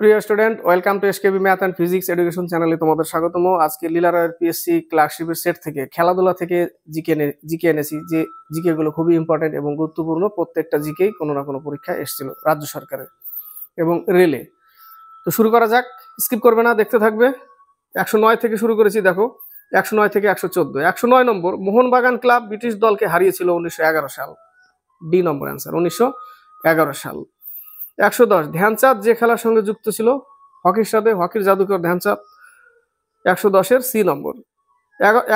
প্রিয় student welcome to SKB math and physics education চ্যানেলে তোমাদের স্বাগতম আজকে লিলার রায়ের পিএসসি ক্লাসশিপের সেট থেকে খেলাধুলা থেকে জিকে জিকে এনেছি যে জিকেগুলো খুবই ইম্পর্টেন্ট এবং গুরুত্বপূর্ণ প্রত্যেকটা জিকেই কোনো না কোনো পরীক্ষায় এসেছিল রাজ্য সরকারের এবং রেলে তো শুরু করা যাক স্কিপ করবে না দেখতে থাকবে একশো নয় থেকে শুরু করেছি দেখো একশো নয় থেকে একশো চোদ্দো একশো নয় নম্বর মোহনবাগান ক্লাব ব্রিটিশ দলকে হারিয়েছিল উনিশশো এগারো সাল ডি নম্বর অ্যান্সার উনিশশো এগারো সাল একশো দশ ধ্যানচাঁদ যে খেলার সঙ্গে যুক্ত ছিল হকির সাথে হকির জাদুকর ধ্যানচাঁদ একশো দশের সি নম্বর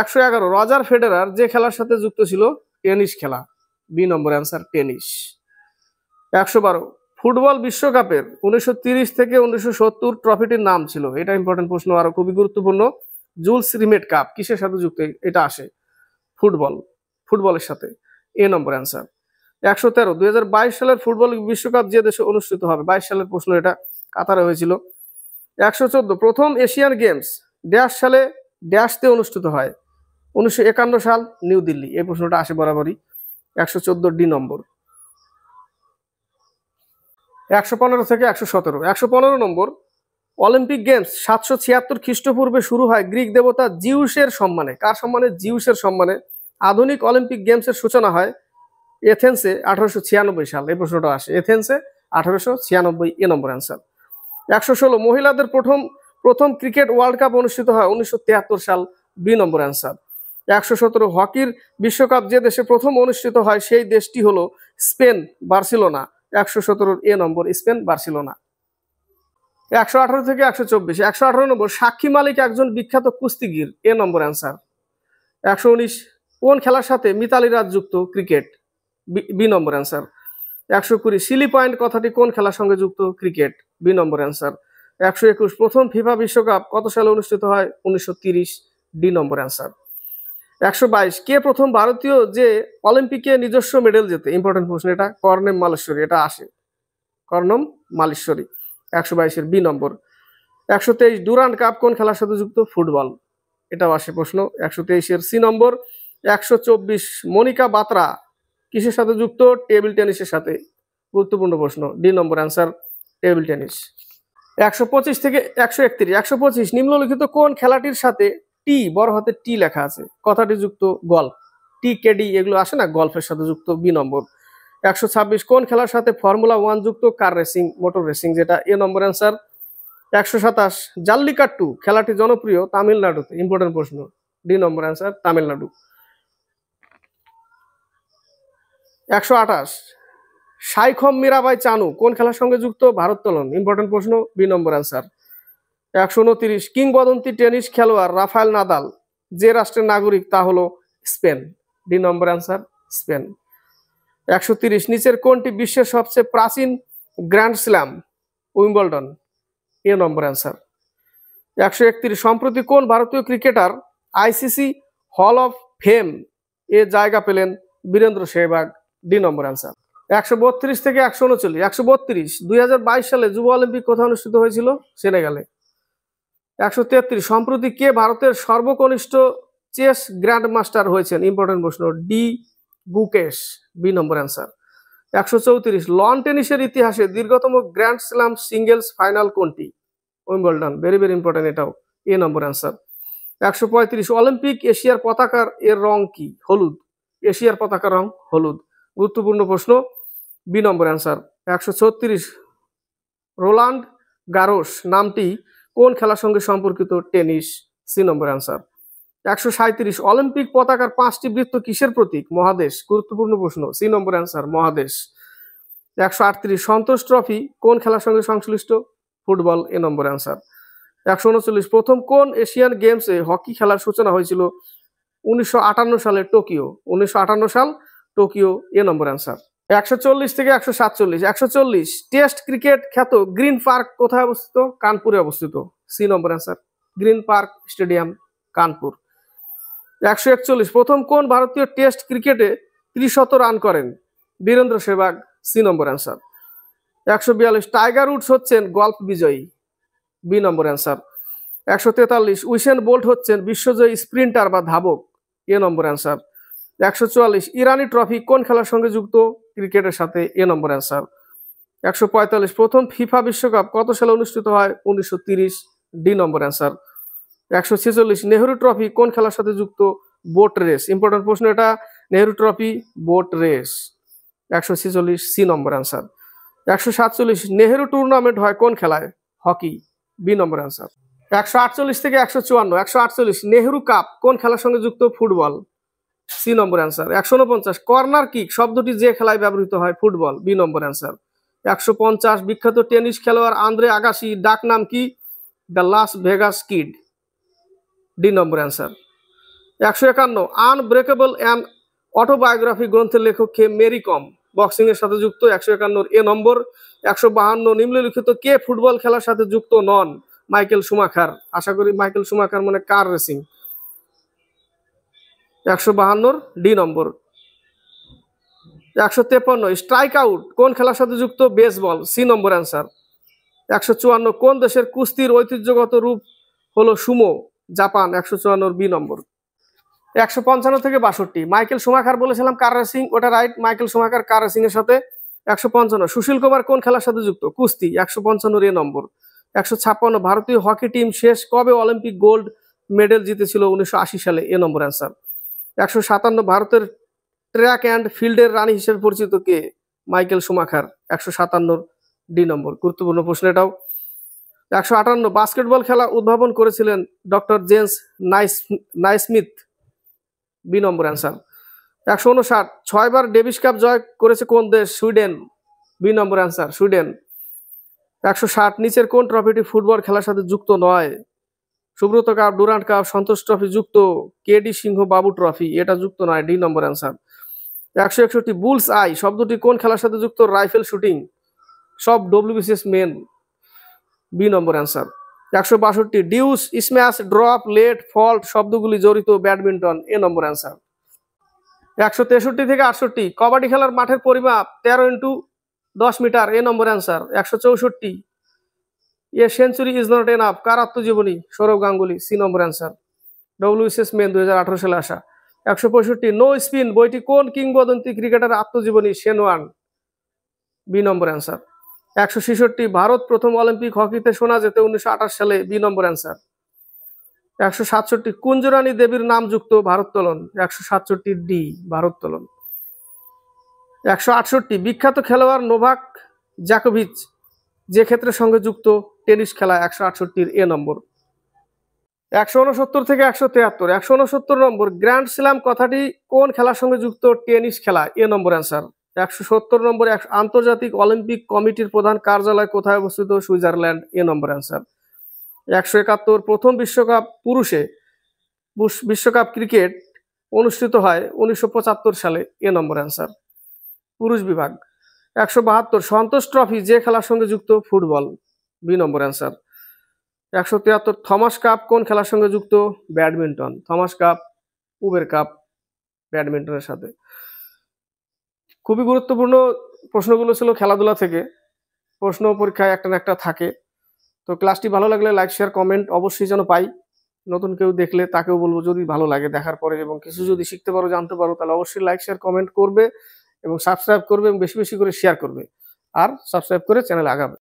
একশো এগারো রজার ফেডেরার যে খেলার সাথে যুক্ত ছিল টেনিস খেলা বি নম্বর অ্যান্সার টেনিস একশো বারো ফুটবল বিশ্বকাপের উনিশশো থেকে উনিশশো সত্তর ট্রফিটির নাম ছিল এটা ইম্পর্টেন্ট প্রশ্ন আরও খুবই গুরুত্বপূর্ণ জুলস রিমেট কাপ কিসের সাথে যুক্ত এটা আসে ফুটবল ফুটবলের সাথে এ নম্বর অ্যান্সার একশো তেরো দুই সালের ফুটবল বিশ্বকাপ যে দেশে অনুষ্ঠিত হবে বাইশ সালের প্রশ্ন এটা কাতারে হয়েছিল একশো প্রথম এশিয়ান গেমস ড্যাশ সালে ড্যাশতে অনুষ্ঠিত হয় উনিশশো একান্ন সাল নিউ দিল্লি এই প্রশ্নটা আসে বরাবরই একশো চোদ্দ ডি নম্বর একশো পনেরো থেকে একশো সতেরো একশো পনেরো নম্বর অলিম্পিক গেমস সাতশো ছিয়াত্তর খ্রিস্টপূর্বে শুরু হয় গ্রিক দেবতা জিউসের সম্মানে কার সম্মানে জিউসের সম্মানে আধুনিক অলিম্পিক গেমসের সূচনা হয় এথেন্সে আঠারোশো ছিয়ানব্বই সাল এই প্রশ্নটা আসে এথেন্সে আঠারোশো ছিয়ানব্বই এ নম্বর অ্যান্সার একশো ষোলো মহিলাদের প্রথম প্রথম ক্রিকেট ওয়ার্ল্ড কাপ অনুষ্ঠিত হয় উনিশশো সাল দুই নম্বর অ্যান্সার একশো সতেরো হকির বিশ্বকাপ যে দেশে প্রথম অনুষ্ঠিত হয় সেই দেশটি হলো স্পেন বার্সিলোনা একশো সতেরোর এ নম্বর স্পেন বার্সিলোনা একশো আঠারো থেকে একশো চব্বিশ একশো আঠারো নম্বর সাক্ষী মালিক একজন বিখ্যাত কুস্তিগির এ নম্বর অ্যান্সার একশো উনিশ কোন খেলার সাথে মিতালি রাজ যুক্ত ক্রিকেট বি নম্বর অ্যান্সার একশো কুড়ি সিলি পয়েন্ট কথাটি কোন খেলার সঙ্গে যুক্ত ক্রিকেট বি নম্বর অ্যান্সার একশো একুশ প্রথম ফিফা বিশ্বকাপ কত সালে অনুষ্ঠিত হয় উনিশশো তিরিশ ডি নম্বর অ্যান্সার একশো বাইশ কে প্রথম ভারতীয় যে অলিম্পিকে নিজস্ব মেডেল জেতে ইম্পর্টেন্ট প্রশ্ন এটা কর্ণম মালেশ্বরী এটা আসে কর্ণম মালেশ্বরী একশো বাইশের বি নম্বর একশো তেইশ ডুরান্ড কাপ কোন খেলার সাথে যুক্ত ফুটবল এটাও আসে প্রশ্ন একশো তেইশের সি নম্বর একশো চব্বিশ মনিকা বাত্রা কিসের সাথে যুক্ত টেবিল টেনিসের সাথে গুরুত্বপূর্ণ প্রশ্ন D number answer table tennis একশো পঁচিশ থেকে একশো একত্রিশ একশো পঁচিশ নিম্নলিখিত কোন খেলাটির সাথে টি বড় হাতে টি লেখা আছে কথাটি যুক্ত গল্ফ টি কেডি এগুলো আসে না গল্ফের সাথে যুক্ত বি নম্বর একশো ছাব্বিশ কোন খেলার সাথে ফর্মুলা ওয়ান যুক্ত কার রেসিং মোটর রেসিং যেটা এ নম্বর অ্যান্সার একশো সাতাশ জাল্লিকাট্টু খেলাটি জনপ্রিয় তামিলনাড়ুতে ইম্পর্টেন্ট প্রশ্ন ডি নম্বর অ্যান্সার তামিলনাড়ু একশো আঠাশ সাইখম মীরাবাই চানু কোন খেলার সঙ্গে যুক্ত ভারোত্তোলন ইম্পর্টেন্ট প্রশ্ন বি নম্বর অ্যান্সার একশো উনত্রিশ কিংবদন্তি টেনিস খেলোয়াড় রাফায়েল নাদাল যে রাষ্ট্রের নাগরিক তা হলো Spain D number answer Spain একশো তিরিশ নিচের কোনটি বিশ্বের সবচেয়ে প্রাচীন grand slam Wimbledon A number answer একশো একত্রিশ সম্প্রতি কোন ভারতীয় cricketer ICC hall of fame এ জায়গা পেলেন Virender Sehwag D number answer একশো বত্রিশ থেকে একশো উনচল্লিশ একশো বত্রিশ দুই সালে যুব অলিম্পিক কোথায় অনুষ্ঠিত হয়েছিল সেনেগালে একশো তেত্রিশ সম্প্রতি কে ভারতের সর্বকনিষ্ঠ চেস গ্র্যান্ড মাস্টার হয়েছেন ইম্পর্টেন্ট প্রশ্ন D Gukesh B number answer একশো চৌত্রিশ লন টেনিসের ইতিহাসে দীর্ঘতম গ্র্যান্ড স্ল্যাম সিঙ্গেলস ফাইনাল কোনটি উইম্বলডন ভেরি ভেরি ইম্পর্টেন্ট এটাও এ নম্বর অ্যান্সার একশো পঁয়ত্রিশ অলিম্পিক এশিয়ার পতাকার এর রং কি হলুদ এশিয়ার পতাকার রং হলুদ গুরুত্বপূর্ণ প্রশ্ন বি নম্বর অ্যান্সার একশো ছত্রিশ রোলান্ড গারোস নামটি কোন খেলার সঙ্গে সম্পর্কিত টেনিস সি নম্বর অ্যান্সার একশো সাঁত্রিশ অলিম্পিক পতাকার পাঁচটি বৃত্ত কিসের প্রতীক মহাদেশ গুরুত্বপূর্ণ প্রশ্ন সি নম্বর অ্যান্সার মহাদেশ একশো আটত্রিশ সন্তোষ ট্রফি কোন খেলার সঙ্গে সংশ্লিষ্ট ফুটবল এ নম্বর অ্যান্সার একশো উনচল্লিশ প্রথম কোন এশিয়ান গেমসে হকি খেলার সূচনা হয়েছিল উনিশশো সালে টোকিও উনিশশো সাল টোকিও এ নম্বর অ্যান্সার একশো চল্লিশ থেকে একশো সাতচল্লিশ একশো চল্লিশ টেস্ট ক্রিকেট খ্যাত গ্রিন পার্ক কোথায় অবস্থিত কানপুরে অবস্থিত C number answer green park stadium Kanpur একশো একচল্লিশ প্রথম কোন ভারতীয় টেস্ট ক্রিকেটে ত্রিশত রান করেন Virender Sehwag C number answer একশো বিয়াল্লিশ টাইগার উডস হচ্ছেন গল্ফ বিজয়ী বি নম্বর অ্যান্সার একশো তেতাল্লিশ উইসেন বোল্ট হচ্ছেন বিশ্বজয়ী স্প্রিন্টার বা ধাবক এ নম্বর অ্যান্সার একশো চুয়াল্লিশ ইরানি ট্রফি কোন খেলার সঙ্গে যুক্ত ক্রিকেটের সাথে এ নম্বর অ্যান্সার একশো পঁয়তাল্লিশ প্রথম ফিফা বিশ্বকাপ কত সালে অনুষ্ঠিত হয় উনিশশো তিরিশ ডি নম্বর অ্যান্সার একশো ছেচল্লিশ নেহরু ট্রফি কোন খেলার সাথে যুক্ত বোট রেস ইম্পর্টেন্ট প্রশ্ন এটা নেহরু ট্রফি বোট রেস একশো ছেচল্লিশ সি নম্বর অ্যান্সার একশো সাতচল্লিশ নেহরু টুর্নামেন্ট হয় কোন খেলায় হকি বি নম্বর অ্যান্সার একশো আটচল্লিশ থেকে একশো চুয়ান্ন একশো আটচল্লিশ নেহরু কাপ কোন খেলার সঙ্গে যুক্ত ফুটবল সি নম্বর অ্যান্সার একশো উনপঞ্চাশ কর্নার কিক শব্দটি যে খেলায় ব্যবহৃত হয় ফুটবল বি নম্বর অ্যান্সার একশো পঞ্চাশ বিখ্যাত টেনিস খেলোয়াড় আন্দ্রে আগাসি ডাক নাম কি the Las Vegas kid D number answer একশো একান্ন আনব্রেকেবল অ্যান্ড অটোবায়োগ্রাফি গ্রন্থের লেখক কে মেরি কম বক্সিংয়ের সাথে যুক্ত একশো একান্নর এ নম্বর একশো বাহান্ন নিম্নলিখিত কে ফুটবল খেলার সাথে যুক্ত নন মাইকেল সুমাখার আশা করি মাইকেল সুমাখার মানে কার রেসিং একশো বাহান্নর ডি নম্বর একশো তেপান্ন স্ট্রাইক আউট কোন খেলার সাথে যুক্ত বেসবল সি নম্বর অ্যান্সার একশো চুয়ান্ন কোন দেশের কুস্তির ঐতিহ্যগত রূপ হলো সুমো জাপান একশো চুয়ান্নর বি নম্বর একশো পঞ্চান্ন থেকে বাষট্টি মাইকেল সোমাখার বলেছিলাম কার রেসিং ওটা right Michael Schumacher car racing এর সাথে একশো পঞ্চান্ন সুশীল কুমার কোন খেলার সাথে যুক্ত কুস্তি একশো পঞ্চান্ন এ নম্বর একশো ছাপ্পান্ন ভারতীয় হকি টিম শেষ কবে অলিম্পিক গোল্ড মেডেল জিতেছিল উনিশশো সালে এ নম্বর অ্যান্সার একশো সাতান্ন ভারতের ট্র্যাক অ্যান্ড ফিল্ডের রানী হিসেবে পরিচিত কে মাইকেল সুমাখার একশো সাতান্নর ডি নম্বর গুরুত্বপূর্ণ প্রশ্ন এটাও একশো আটান্ন বাস্কেটবল খেলা উদ্ভাবন করেছিলেন ডক্টর জেমস নাইস নাইসমিথ বি নম্বর অ্যান্সার একশো উনষাট ছয়বার ডেভিস কাপ জয় করেছে কোন দেশ Sweden B number answer Sweden একশো ষাট নিচের কোন ট্রফিটি ফুটবল খেলার সাথে যুক্ত নয় Subroto Cup Durand Cup Santosh Trophy যুক্ত কেডি সিংহ বাবু ট্রফি এটা যুক্ত নয় ডি নম্বর অ্যান্সার একশো একষট্টি বুলস আই শব্দটি কোন খেলার সাথে যুক্ত রাইফেল শুটিং সব WBCS main B number answer একশো বাষট্টি deuce smash drop let fault শব্দগুলি জড়িত ব্যাডমিন্টন এ নম্বর অ্যান্সার একশো তেষট্টি থেকে আটষট্টি কবাডি খেলার মাঠের পরিমাপ তেরো ইন্টু দশ মিটার এ নম্বর অ্যান্সার একশো চৌষট্টি A century is not enough কার আত্মজীবনী Sourav Ganguly C number answer এস মেন দু সালে আসা একশো পঁয়ষট্টি নো স্পিন বইটি কোন কিংবদন্তি ক্রিকেটার আত্মজীবনী সেনওয়ান বি নম্বর অ্যান্সার একশো ছেষট্টি ভারত প্রথম অলিম্পিক হকিতে শোনা যেতে উনিশশো সালে বি নম্বর অ্যান্সার একশো সাতষট্টি কুঞ্জরানী দেবীর নামযুক্ত ভারোত্তোলন একশো সাতষট্টি ডি ভারোত্তোলন একশো আটষট্টি বিখ্যাত খেলোয়াড় নোভাক জ্যাকোভিচ যে ক্ষেত্রের সঙ্গে যুক্ত টেনিস খেলা একশো আটষট্টির এ নম্বর একশো উনসত্তর থেকে একশো তেয়াত্তর একশো উনসত্তর নম্বর গ্র্যান্ড স্ল্যাম কথাটি কোন খেলার সঙ্গে যুক্ত টেনিস খেলা এ নম্বর অ্যান্সার একশো সত্তর নম্বর আন্তর্জাতিক অলিম্পিক কমিটির প্রধান কার্যালয় কোথায় অবস্থিত সুইজারল্যান্ড এ নম্বর অ্যান্সার একশো একাত্তর প্রথম বিশ্বকাপ পুরুষে বিশ্বকাপ ক্রিকেট অনুষ্ঠিত হয় উনিশশো সালে এ নম্বর অ্যান্সার পুরুষ বিভাগ একশো বাহাত্তর সন্তোষ ট্রফি যে খেলার সঙ্গে যুক্ত ফুটবল বি নম্বর অ্যান্সার একশো তিয়াত্তর থমাস কাপ কোন খেলার সঙ্গে যুক্ত badminton Thomas cup Uber cup ব্যাডমিন্টনের সাথে খুবই গুরুত্বপূর্ণ প্রশ্নগুলো ছিল খেলাধুলা থেকে প্রশ্ন পরীক্ষায় একটা না একটা থাকে তো ক্লাসটি ভালো লাগলে লাইক শেয়ার কমেন্ট অবশ্যই যেন পাই নতুন কেউ দেখলে তাকেও বলবো যদি ভালো লাগে দেখার পরে এবং কিছু যদি শিখতে পারো জানতে পারো তাহলে অবশ্যই লাইক শেয়ার কমেন্ট করবে এবং সাবস্ক্রাইব করবে এবং বেশি বেশি করে শেয়ার করবে আর সাবস্ক্রাইব করে চ্যানেল আগাবে